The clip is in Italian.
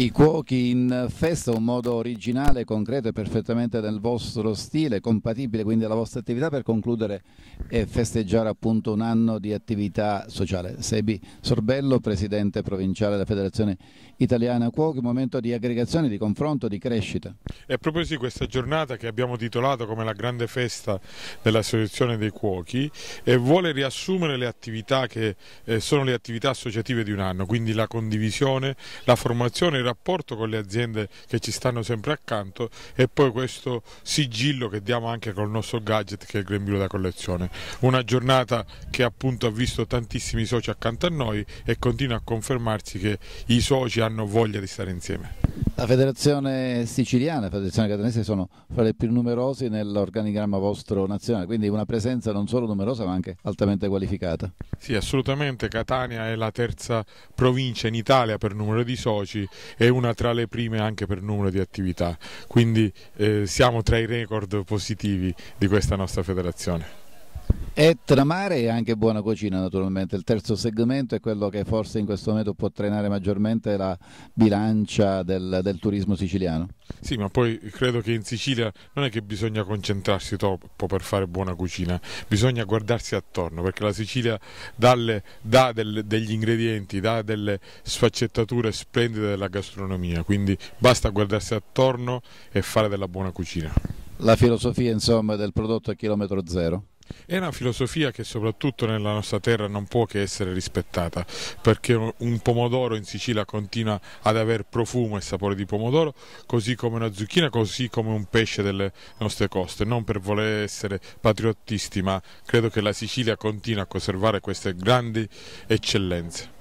I cuochi in festa, un modo originale, concreto e perfettamente nel vostro stile, compatibile quindi alla vostra attività per concludere e festeggiare appunto un anno di attività sociale. Sebi Sorbello, presidente provinciale della Federazione Italiana Cuochi, momento di aggregazione, di confronto, di crescita. È proprio sì questa giornata che abbiamo titolato come la grande festa dell'Associazione dei Cuochi e vuole riassumere le attività che eh, sono le attività associative di un anno, quindi la condivisione, la formazione il rapporto con le aziende che ci stanno sempre accanto e poi questo sigillo che diamo anche col nostro gadget che è il grembiule da collezione. Una giornata che appunto ha visto tantissimi soci accanto a noi e continua a confermarsi che i soci hanno voglia di stare insieme. La federazione siciliana e la federazione catanese sono fra le più numerose nell'organigramma vostro nazionale, quindi una presenza non solo numerosa ma anche altamente qualificata. Sì, assolutamente. Catania è la terza provincia in Italia per numero di soci e una tra le prime anche per numero di attività, quindi eh, siamo tra i record positivi di questa nostra federazione. E tramare e anche buona cucina naturalmente. Il terzo segmento è quello che forse in questo momento può trainare maggiormente la bilancia del, del turismo siciliano. Sì, ma poi credo che in Sicilia non è che bisogna concentrarsi troppo per fare buona cucina, bisogna guardarsi attorno perché la Sicilia dalle, dà del, degli ingredienti, dà delle sfaccettature splendide della gastronomia, quindi basta guardarsi attorno e fare della buona cucina. La filosofia insomma del prodotto è chilometro zero. È una filosofia che soprattutto nella nostra terra non può che essere rispettata, perché un pomodoro in Sicilia continua ad avere profumo e sapore di pomodoro, così come una zucchina, così come un pesce delle nostre coste. Non per voler essere patriottisti, ma credo che la Sicilia continua a conservare queste grandi eccellenze.